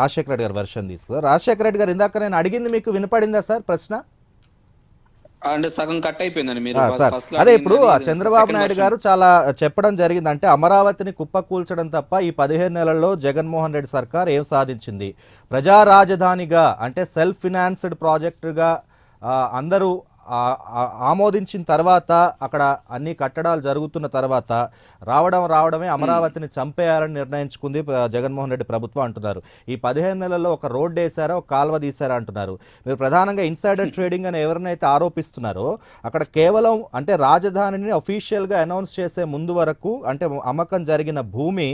రాజశేఖర రెడ్డి గారు వర్షన్ తీసుకుందాం రాజశేఖర రెడ్డి గారు ఇందాక నేను అడిగింది మీకు వినపడిందా సార్ ప్రశ్న అంటే సగం కట్ అయిపోయిందండి అదే ఇప్పుడు చంద్రబాబు నాయుడు గారు చాలా చెప్పడం జరిగింది అంటే అమరావతిని కుప్పకూల్చడం తప్ప ఈ పదిహేను నెలల్లో జగన్మోహన్ రెడ్డి సర్కార్ ఏం సాధించింది ప్రజా రాజధానిగా అంటే సెల్ఫ్ ఫినాన్స్డ్ ప్రాజెక్టుగా అందరూ ఆమోదించిన తర్వాత అక్కడ అన్ని కట్టడాలు జరుగుతున్న తర్వాత రావడం రావడమే అమరావతిని చంపేయాలని నిర్ణయించుకుంది జగన్మోహన్ రెడ్డి ప్రభుత్వం అంటున్నారు ఈ పదిహేను నెలల్లో ఒక రోడ్డు వేశారా ఒక కాల్వ తీశారా అంటున్నారు మీరు ప్రధానంగా ఇన్సైడర్ ట్రేడింగ్ అని ఎవరినైతే ఆరోపిస్తున్నారో అక్కడ కేవలం అంటే రాజధానిని అఫీషియల్గా అనౌన్స్ చేసే ముందు వరకు అంటే అమ్మకం జరిగిన భూమి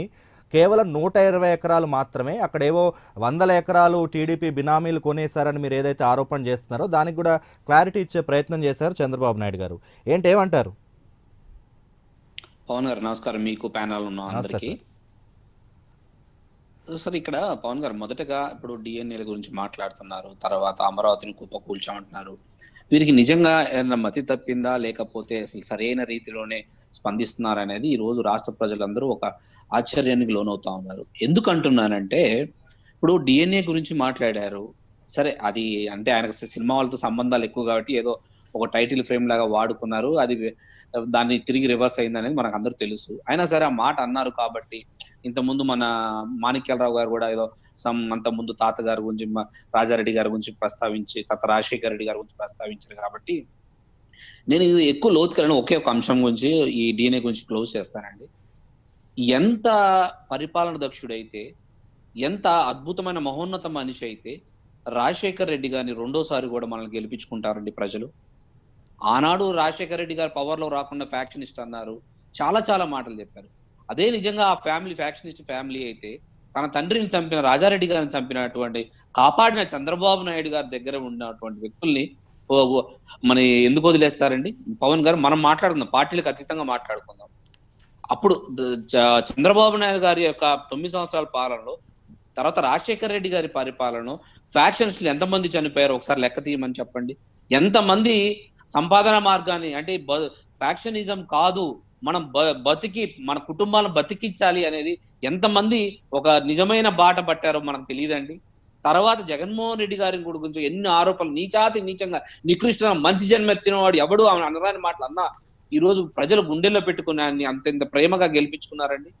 కేవలం నూట ఇరవై ఎకరాలు మాత్రమే అక్కడేవో వందల ఎకరాలు టీడీపీ బినామీలు కొనేశారని మీరు ఏదైతే ఆరోపణ చేస్తున్నారో దానికి కూడా క్లారిటీ ఇచ్చే ప్రయత్నం చేశారు చంద్రబాబు నాయుడు గారు ఏంటేమంటారు పవన్ గారు నమస్కారం మీకు ప్యానల్ ఉన్నా సార్ ఇక్కడ పవన్ గారు మొదటగా ఇప్పుడు డిఎన్ఏల గురించి మాట్లాడుతున్నారు తర్వాత అమరావతిని కుప్పకూల్చామంటున్నారు వీరికి నిజంగా ఏదైనా మతి తప్పిందా లేకపోతే అసలు సరైన రీతిలోనే స్పందిస్తున్నారనేది ఈ రోజు రాష్ట్ర ప్రజలందరూ ఒక ఆశ్చర్యానికి లోనవుతా ఉన్నారు ఎందుకు అంటున్నానంటే ఇప్పుడు డిఎన్ఏ గురించి మాట్లాడారు సరే అది అంటే ఆయనకు సినిమా వాళ్ళతో సంబంధాలు ఎక్కువ కాబట్టి ఏదో ఒక టైటిల్ ఫ్రేమ్ లాగా వాడుకున్నారు అది దాన్ని తిరిగి రివర్స్ అయింది అనేది మనకు అందరూ తెలుసు అయినా సరే ఆ మాట అన్నారు కాబట్టి ఇంత ముందు మన మాణిక్యాలరావు గారు కూడా ఏదో సమ్ అంత ముందు తాతగారి గురించి రాజారెడ్డి గారి గురించి ప్రస్తావించి తాత రాజశేఖర రెడ్డి గారి గురించి ప్రస్తావించారు కాబట్టి నేను ఎక్కువ లోతుకెళ్ళిన ఒకే ఒక అంశం గురించి ఈ డిఎన్ఏ గురించి క్లోజ్ చేస్తానండి ఎంత పరిపాలన దక్షుడైతే ఎంత అద్భుతమైన మహోన్నత మనిషి అయితే రాజశేఖర్ రెడ్డి గారిని రెండోసారి కూడా మనల్ని గెలిపించుకుంటారండి ప్రజలు ఆనాడు రాజశేఖర రెడ్డి గారు లో రాకుండా ఫ్యాక్షనిస్ట్ అన్నారు చాలా చాలా మాటలు చెప్పారు అదే నిజంగా ఆ ఫ్యామిలీ ఫ్యాక్షనిస్ట్ ఫ్యామిలీ అయితే తన తండ్రిని చంపిన రాజారెడ్డి గారిని చంపినటువంటి కాపాడిన చంద్రబాబు నాయుడు గారి దగ్గర ఉన్నటువంటి వ్యక్తుల్ని మన ఎందుకు వదిలేస్తారండి పవన్ గారు మనం మాట్లాడుకుందాం పార్టీలకు అతీతంగా మాట్లాడుకుందాం అప్పుడు చంద్రబాబు నాయుడు గారి యొక్క తొమ్మిది సంవత్సరాల పాలనలో తర్వాత రాజశేఖర రెడ్డి గారి పరిపాలన ఫ్యాక్షన్స్ ఎంతమంది చనిపోయారు ఒకసారి లెక్క తీయమని చెప్పండి ఎంతమంది సంపాదన మార్గాన్ని అంటే ఫ్యాక్షనిజం కాదు మనం బతికి మన కుటుంబాలను బతికించాలి అనేది ఎంతమంది ఒక నిజమైన బాట పట్టారో మనకు తెలియదండి తర్వాత జగన్మోహన్ రెడ్డి గారి గురించి ఎన్ని ఆరోపణలు నీచాతి నీచంగా నికృష్ణ మంచి జన్మెత్తినవాడు ఎవడు ఆమె అనరాని మాటలు అన్నా ఈ రోజు ప్రజలు గుండెల్లో పెట్టుకుని ఆయన్ని అంతెంత ప్రేమగా గెలిపించుకున్నారండి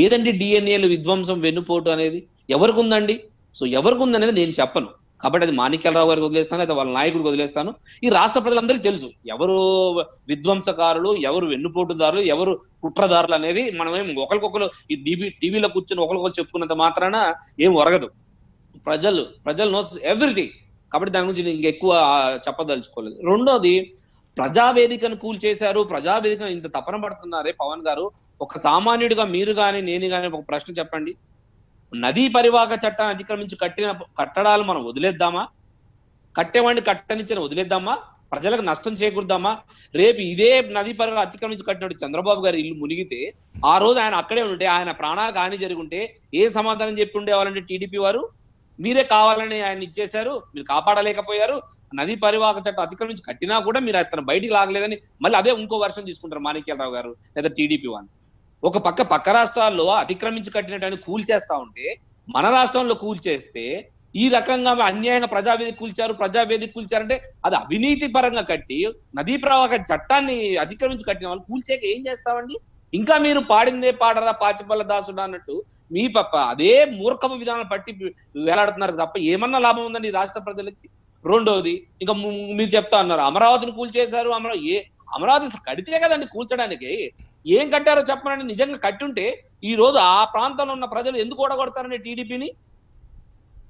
ఏదండి డిఎన్ఏలు విధ్వంసం వెన్నుపోటు అనేది ఎవరికి ఉందండి సో ఎవరికి ఉందనేది నేను చెప్పను కాబట్టి అది మాణిక్యాలరావు గారికి వదిలేస్తాను లేదా వాళ్ళ నాయకుడికి వదిలేస్తాను ఈ రాష్ట్ర ప్రజలందరికీ తెలుసు ఎవరు విధ్వంసకారులు ఎవరు వెన్నుపోటుదారులు ఎవరు కుట్రదారులు అనేది మనమేం ఒకరికొకరు ఈ టీవీ టీవీలో కూర్చొని ఒకరికొకరు చెప్పుకున్నంత మాత్రాన ఏం ఒరగదు ప్రజలు ప్రజలు నోస్ ఎవ్రీథింగ్ కాబట్టి దాని గురించి నేను ఎక్కువ చెప్పదలుచుకోలేదు రెండోది ప్రజావేదికను చేశారు ప్రజావేదికను ఇంత తపన పడుతున్నారే పవన్ గారు ఒక సామాన్యుడిగా మీరు కానీ నేను కానీ ఒక ప్రశ్న చెప్పండి నదీ పరివాహక చట్టాన్ని అతిక్రమించి కట్టిన కట్టడాలు మనం వదిలేద్దామా కట్టేవాడిని కట్టనిచ్చిన వదిలేద్దామా ప్రజలకు నష్టం చేకూరుద్దామా రేపు ఇదే నదీ పరివాహ అతిక్రమించి కట్టినట్టు చంద్రబాబు గారి ఇల్లు మునిగితే ఆ రోజు ఆయన అక్కడే ఉంటే ఆయన ప్రాణాలకు హాని జరుగుంటే ఏ సమాధానం చెప్పి ఉండేవాళ్ళంటే టీడీపీ వారు మీరే కావాలని ఆయన ఇచ్చేశారు మీరు కాపాడలేకపోయారు నది పరివాహక చట్టం అతిక్రమించి కట్టినా కూడా మీరు అతను బయటికి లాగలేదని మళ్ళీ అదే ఇంకో వర్షం తీసుకుంటారు మాణిక్యాలరావు గారు లేదా టీడీపీ వాళ్ళు ఒక పక్క పక్క రాష్ట్రాల్లో అతిక్రమించి కట్టినటువంటి కూల్చేస్తా ఉంటే మన రాష్ట్రంలో కూల్చేస్తే ఈ రకంగా అన్యాయంగా ప్రజావేదిక కూల్చారు ప్రజావేదిక కూల్చారంటే అది అవినీతి పరంగా కట్టి నదీ ప్రవాహ చట్టాన్ని అతిక్రమించి కట్టిన వాళ్ళు కూల్చేక ఏం చేస్తామండి ఇంకా మీరు పాడిందే పాడరా పాచిపల్ల దాసుడు అన్నట్టు మీ పప్ప అదే మూర్ఖపు విధానం పట్టి వేలాడుతున్నారు తప్ప ఏమన్నా లాభం ఉందండి రాష్ట్ర ప్రజలకి రెండోది ఇంకా మీరు చెప్తా అన్నారు అమరావతిని కూల్చేశారు అమరావతి ఏ అమరావతి కడితే కదండి కూల్చడానికి ఏం కట్టారో చెప్పనండి నిజంగా కట్టుంటే ఈ రోజు ఆ ప్రాంతంలో ఉన్న ప్రజలు ఎందుకు ఓడగొడతారని టీడీపీని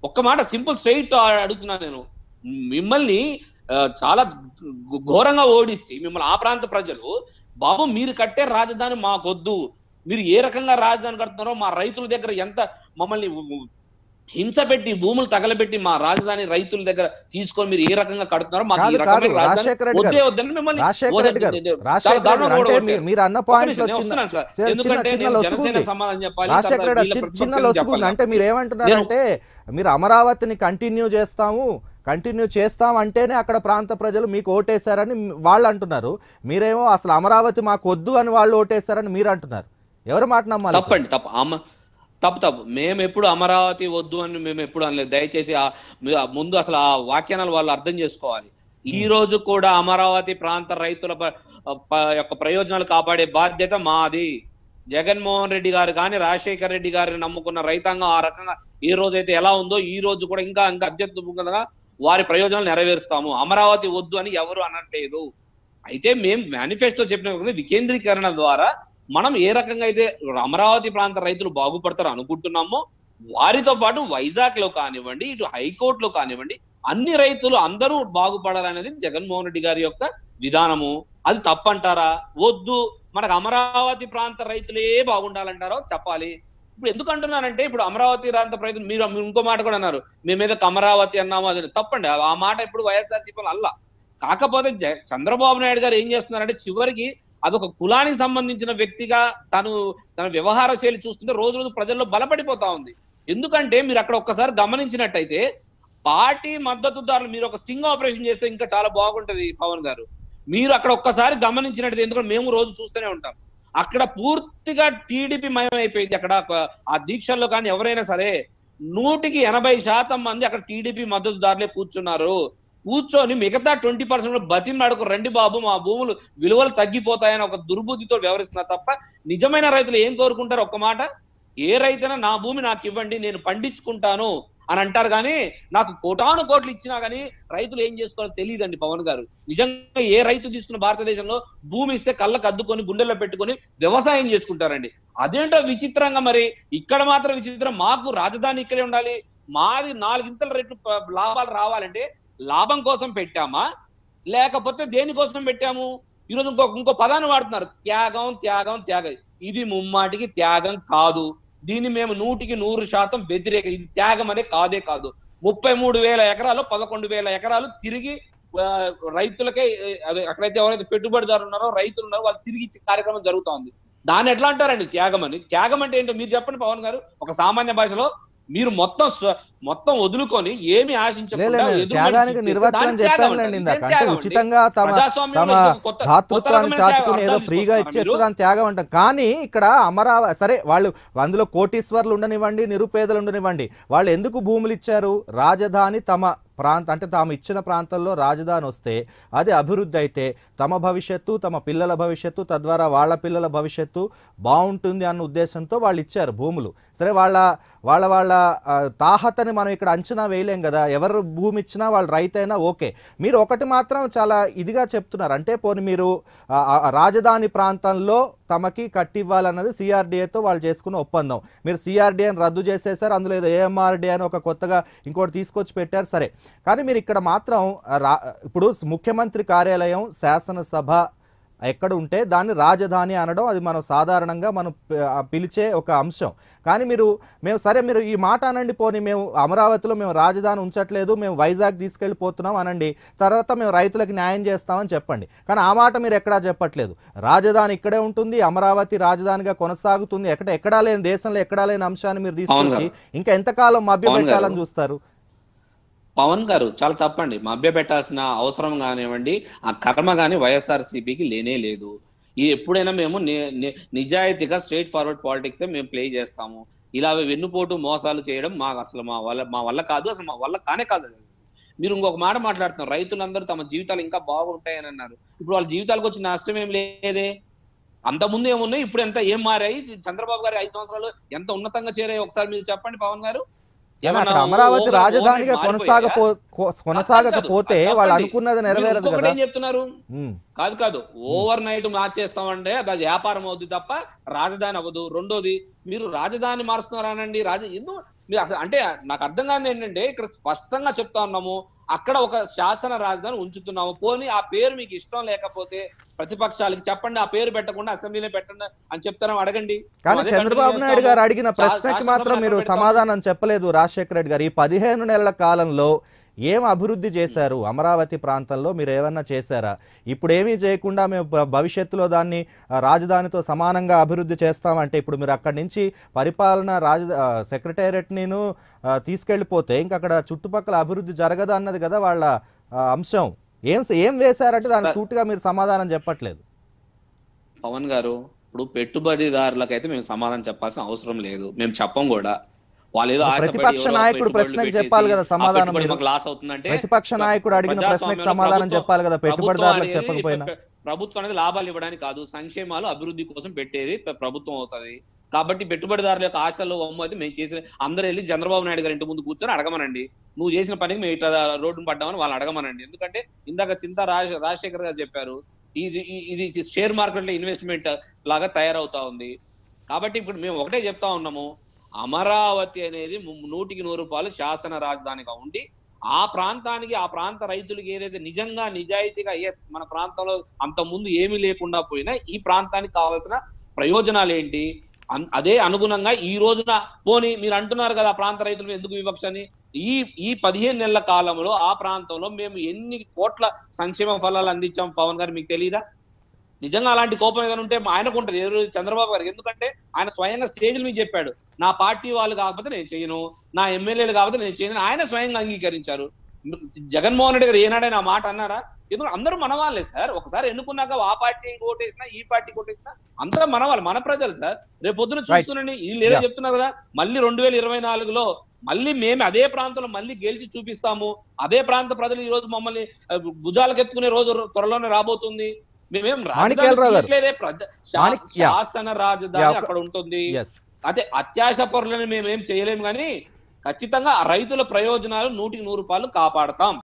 ఒక్క మాట సింపుల్ స్ట్రైట్ అడుగుతున్నాను నేను మిమ్మల్ని చాలా ఘోరంగా ఓడించి మిమ్మల్ని ఆ ప్రాంత ప్రజలు బాబు మీరు కట్టే రాజధాని మాకొద్దు మీరు ఏ రకంగా రాజధాని కడుతున్నారో మా రైతుల దగ్గర ఎంత మమ్మల్ని హింస పెట్టి భూములు తగలబెట్టి మా రాజధాని రైతుల దగ్గర తీసుకొని మీరు ఏ రకంగా కడుతున్నారో మాకు మీరు అన్న అంటే మీరు ఏమంటున్నారంటే మీరు అమరావతిని కంటిన్యూ చేస్తాము కంటిన్యూ చేస్తాం అంటేనే అక్కడ ప్రాంత ప్రజలు మీకు ఓటేశారని వాళ్ళు అంటున్నారు మీరేమో అసలు అమరావతి మాకు వద్దు అని వాళ్ళు ఓటేశారని మీరు అంటున్నారు ఎవరు మాట నమ్మాలి తప్పండి తప్ప తప్పు తప్పు మేము ఎప్పుడు అమరావతి వద్దు అని మేము ఎప్పుడు అనలేదు దయచేసి ముందు అసలు ఆ వాక్యానాలు వాళ్ళు అర్థం చేసుకోవాలి ఈ రోజు కూడా అమరావతి ప్రాంత రైతుల యొక్క ప్రయోజనాలు కాపాడే బాధ్యత మాది జగన్మోహన్ రెడ్డి గారు కానీ రాజశేఖర్ రెడ్డి గారిని నమ్ముకున్న రైతాంగం ఆ రకంగా ఈ రోజు అయితే ఎలా ఉందో ఈ రోజు కూడా ఇంకా ఇంకా అత్యంతంగా వారి ప్రయోజనాలు నెరవేరుస్తాము అమరావతి వద్దు అని ఎవరు అనట్లేదు అయితే మేము మేనిఫెస్టో చెప్పిన వికేంద్రీకరణ ద్వారా మనం ఏ రకంగా అయితే అమరావతి ప్రాంత రైతులు బాగుపడతారు అనుకుంటున్నామో వారితో పాటు వైజాగ్ లో కానివ్వండి ఇటు హైకోర్టులో కానివ్వండి అన్ని రైతులు అందరూ బాగుపడాలనేది జగన్మోహన్ రెడ్డి గారి యొక్క విధానము అది తప్పంటారా వద్దు మనకు అమరావతి ప్రాంత రైతులే బాగుండాలంటారో చెప్పాలి ఇప్పుడు ఎందుకు అంటున్నానంటే ఇప్పుడు అమరావతి ప్రాంత రైతులు మీరు ఇంకో మాట కూడా అన్నారు మేమేదో అమరావతి అన్నాము అది తప్పండి ఆ మాట ఇప్పుడు వైఎస్ఆర్సీపీ అల్లా కాకపోతే చంద్రబాబు నాయుడు గారు ఏం చేస్తున్నారంటే చివరికి అదొక కులానికి సంబంధించిన వ్యక్తిగా తను తన వ్యవహార శైలి చూస్తుంటే రోజు రోజు ప్రజల్లో బలపడిపోతా ఉంది ఎందుకంటే మీరు అక్కడ ఒక్కసారి గమనించినట్టయితే పార్టీ మద్దతుదారులు మీరు ఒక స్టింగ్ ఆపరేషన్ చేస్తే ఇంకా చాలా బాగుంటుంది పవన్ గారు మీరు అక్కడ ఒక్కసారి గమనించినట్టు ఎందుకంటే మేము రోజు చూస్తూనే ఉంటాం అక్కడ పూర్తిగా టీడీపీ మయమైపోయింది అక్కడ ఆ దీక్షల్లో కానీ ఎవరైనా సరే నూటికి ఎనభై శాతం మంది అక్కడ టీడీపీ మద్దతుదారులే కూర్చున్నారు కూర్చొని మిగతా ట్వంటీ పర్సెంట్ బతిమలాడుకు రండి బాబు మా భూములు విలువలు తగ్గిపోతాయని ఒక దుర్బుద్ధితో వ్యవహరిస్తున్నారు తప్ప నిజమైన రైతులు ఏం కోరుకుంటారు ఒక్క మాట ఏ రైతైనా నా భూమి నాకు ఇవ్వండి నేను పండించుకుంటాను అని అంటారు కానీ నాకు కోటాను కోట్లు ఇచ్చినా కానీ రైతులు ఏం చేసుకోవాలో తెలియదండి పవన్ గారు నిజంగా ఏ రైతు తీసుకున్న భారతదేశంలో భూమి ఇస్తే కళ్ళకు అద్దుకొని గుండెల్లో పెట్టుకొని వ్యవసాయం చేసుకుంటారండి అదేంటో విచిత్రంగా మరి ఇక్కడ మాత్రం విచిత్రం మాకు రాజధాని ఇక్కడే ఉండాలి మాది నాలుగింతల రేట్లు లాభాలు రావాలంటే లాభం కోసం పెట్టామా లేకపోతే దేనికోసం పెట్టాము ఈరోజు ఇంకో ఇంకో పదాన్ని వాడుతున్నారు త్యాగం త్యాగం త్యాగం ఇది ముమ్మాటికి త్యాగం కాదు దీన్ని మేము నూటికి నూరు శాతం వ్యతిరేక ఇది త్యాగం అనే కాదే కాదు ముప్పై మూడు వేల ఎకరాలు పదకొండు వేల ఎకరాలు తిరిగి రైతులకే ఎక్కడైతే ఎవరైతే పెట్టుబడిదారు ఉన్నారో రైతులు ఉన్నారో వాళ్ళు తిరిగి ఇచ్చే కార్యక్రమం జరుగుతోంది దాన్ని ఎట్లా అంటారండి త్యాగం అని త్యాగం అంటే ఏంటో మీరు చెప్పండి పవన్ గారు ఒక సామాన్య భాషలో మీరు మొత్తం మొత్తం వదులుకొని ఏమి ఆశించకుండా త్యాగం అంట కానీ ఇక్కడ అమరావతి సరే వాళ్ళు అందులో కోటీశ్వర్లు ఉండనివ్వండి నిరుపేదలు ఉండనివ్వండి వాళ్ళు ఎందుకు భూములు ఇచ్చారు రాజధాని తమ ప్రాంత అంటే తాము ఇచ్చిన ప్రాంతంలో రాజధాని వస్తే అది అభివృద్ధి అయితే తమ భవిష్యత్తు తమ పిల్లల భవిష్యత్తు తద్వారా వాళ్ళ పిల్లల భవిష్యత్తు బాగుంటుంది అన్న ఉద్దేశంతో వాళ్ళు ఇచ్చారు భూములు సరే వాళ్ళ వాళ్ళ వాళ్ళ తాహతని మనం ఇక్కడ అంచనా వేయలేం కదా ఎవరు భూమి ఇచ్చినా వాళ్ళు రైతైనా ఓకే మీరు ఒకటి మాత్రం చాలా ఇదిగా చెప్తున్నారు అంటే పోనీ మీరు రాజధాని ప్రాంతంలో తమకి కట్టివ్వాలన్నది సిఆర్డీఏతో వాళ్ళు చేసుకున్న ఒప్పందం మీరు సిఆర్డీఏని రద్దు చేసేసారు అందులో ఏదో ఏఎంఆర్డీ అని ఒక కొత్తగా ఇంకోటి తీసుకొచ్చి పెట్టారు సరే కానీ మీరు ఇక్కడ మాత్రం ఇప్పుడు ముఖ్యమంత్రి కార్యాలయం శాసనసభ ఎక్కడ ఉంటే దాన్ని రాజధాని అనడం అది మనం సాధారణంగా మనం పిలిచే ఒక అంశం కానీ మీరు మేము సరే మీరు ఈ మాట అనండి పోనీ మేము అమరావతిలో మేము రాజధాని ఉంచట్లేదు మేము వైజాగ్ తీసుకెళ్ళిపోతున్నాం అనండి తర్వాత మేము రైతులకు న్యాయం చేస్తామని చెప్పండి కానీ ఆ మాట మీరు ఎక్కడా చెప్పట్లేదు రాజధాని ఇక్కడే ఉంటుంది అమరావతి రాజధానిగా కొనసాగుతుంది ఎక్కడ ఎక్కడా లేని దేశంలో ఎక్కడా లేని అంశాన్ని మీరు తీసుకొచ్చి ఇంకా ఎంతకాలం మభ్యపెట్టాలని చూస్తారు పవన్ గారు చాలా తప్పండి పెట్టాల్సిన అవసరం కానివ్వండి ఆ కర్మ కానీ వైఎస్ఆర్సీపీకి లేనే లేదు ఈ ఎప్పుడైనా మేము నిజాయితీగా స్ట్రేట్ ఫార్వర్డ్ పాలిటిక్స్ మేము ప్లే చేస్తాము ఇలా వెన్నుపోటు మోసాలు చేయడం మాకు అసలు మా వల్ల మా వల్ల కాదు అసలు మా వల్ల కానే కాదు మీరు ఇంకొక మాట మాట్లాడుతున్నారు రైతులందరూ తమ జీవితాలు ఇంకా బాగుంటాయని అన్నారు ఇప్పుడు వాళ్ళ జీవితాలకు వచ్చిన నష్టం ఏం లేదే ముందు ఏమున్నాయి ఇప్పుడు ఎంత ఏం మారాయి చంద్రబాబు గారి ఐదు సంవత్సరాలు ఎంత ఉన్నతంగా చేరాయి ఒకసారి మీరు చెప్పండి పవన్ గారు అమరావతి రాజధానిగా కొనసాగపో కొనసాగకపోతే వాళ్ళు అనుకున్నది నెరవేరదు కదా చెప్తున్నారు కాదు కాదు ఓవర్ నైట్ మార్చేస్తామంటే అది వ్యాపారం అవుద్ది తప్ప రాజధాని అవ్వదు రెండోది మీరు రాజధాని మారుస్తున్నారానండి రాజ ఎందుకు అంటే నాకు అర్థం కాదు ఏంటంటే ఇక్కడ స్పష్టంగా చెప్తా ఉన్నాము అక్కడ ఒక శాసన రాజధాని ఉంచుతున్నాము పోనీ ఆ పేరు మీకు ఇష్టం లేకపోతే ప్రతిపక్షాలకి చెప్పండి ఆ పేరు పెట్టకుండా అసెంబ్లీలో పెట్టండి అని చెప్తాను అడగండి కానీ చంద్రబాబు నాయుడు గారు అడిగిన ప్రశ్నకి మాత్రం మీరు సమాధానం చెప్పలేదు రాజశేఖర రెడ్డి గారు ఈ పదిహేను నెలల కాలంలో ఏం అభివృద్ధి చేశారు అమరావతి ప్రాంతంలో మీరు ఏమన్నా చేశారా ఇప్పుడు ఏమీ చేయకుండా మేము భవిష్యత్తులో దాన్ని రాజధానితో సమానంగా అభివృద్ధి చేస్తామంటే ఇప్పుడు మీరు అక్కడి నుంచి పరిపాలన రాజ నేను తీసుకెళ్ళిపోతే ఇంక అక్కడ చుట్టుపక్కల అభివృద్ధి జరగదు అన్నది కదా వాళ్ళ అంశం ఏం ఏం వేశారంటే దాని సూటుగా మీరు సమాధానం చెప్పట్లేదు పవన్ గారు ఇప్పుడు పెట్టుబడిదారులకైతే మేము సమాధానం చెప్పాల్సిన అవసరం లేదు మేము చెప్పం కూడా ప్రతిపక్ష నాయకుడు ప్రశ్నకు చెప్పాలి కదా సమాధానం లాస్ అవుతుందంటే ప్రతిపక్ష నాయకుడు అడిగిన ప్రశ్నకు సమాధానం చెప్పాలి కదా పెట్టుబడిదారులకు చెప్పకపోయినా ప్రభుత్వం అనేది లాభాలు ఇవ్వడానికి కాదు సంక్షేమాలు అభివృద్ధి కోసం పెట్టేది ప్రభుత్వం అవుతుంది కాబట్టి పెట్టుబడిదారుల యొక్క ఆశలు అమ్మది మేము చేసిన అందరూ వెళ్ళి చంద్రబాబు నాయుడు గారి ఇంటి ముందు కూర్చొని అడగమనండి నువ్వు చేసిన పనికి మేము ఇట్లా రోడ్డు పడ్డామని వాళ్ళు అడగమనండి ఎందుకంటే ఇందాక చింత రాజ రాజశేఖర్ గారు చెప్పారు ఇది ఇది షేర్ మార్కెట్లో ఇన్వెస్ట్మెంట్ లాగా తయారవుతా ఉంది కాబట్టి ఇప్పుడు మేము ఒకటే చెప్తా ఉన్నాము అమరావతి అనేది నూటికి నూరు రూపాయలు శాసన రాజధానిగా ఉండి ఆ ప్రాంతానికి ఆ ప్రాంత రైతులకి ఏదైతే నిజంగా నిజాయితీగా ఎస్ మన ప్రాంతంలో అంత ముందు ఏమీ లేకుండా పోయినా ఈ ప్రాంతానికి కావాల్సిన ప్రయోజనాలు ఏంటి అదే అనుగుణంగా ఈ రోజున పోనీ మీరు అంటున్నారు కదా ప్రాంత రైతులు ఎందుకు వివక్ష అని ఈ ఈ పదిహేను నెలల కాలంలో ఆ ప్రాంతంలో మేము ఎన్ని కోట్ల సంక్షేమ ఫలాలు అందించాం పవన్ గారు మీకు తెలియదా నిజంగా అలాంటి కోపం ఏదైనా ఉంటే ఆయనకు ఉంటుంది ఎవరు చంద్రబాబు గారికి ఎందుకంటే ఆయన స్వయంగా స్టేజ్ల మీద చెప్పాడు నా పార్టీ వాళ్ళు కాకపోతే నేను చేయను నా ఎమ్మెల్యేలు కాకపోతే నేను చేయను ఆయన స్వయంగా అంగీకరించారు జగన్మోహన్ రెడ్డి గారు ఏనాడైనా మాట అన్నారా ఎందుకంటే అందరూ మనవాళ్ళే సార్ ఒకసారి ఎన్నుకున్నాక ఆ పార్టీ ఓటేసినా ఈ పార్టీ ఓటేసినా అందరూ మనవాళ్ళు మన ప్రజలు సార్ రేపు పొద్దున చూస్తున్నాండి వీళ్ళు ఏదో చెప్తున్నారు కదా మళ్ళీ రెండు వేల ఇరవై నాలుగులో మళ్ళీ మేము అదే ప్రాంతంలో మళ్ళీ గెలిచి చూపిస్తాము అదే ప్రాంత ప్రజలు ఈ రోజు మమ్మల్ని భుజాలకు ఎత్తుకునే రోజు త్వరలోనే రాబోతుంది మేమేం రాజధాని శాసన రాజధాని అక్కడ ఉంటుంది అదే అత్యాశ పొరలను మేమేం చేయలేము కానీ ఖచ్చితంగా రైతుల ప్రయోజనాలు నూటికి నూరు రూపాయలు కాపాడతాం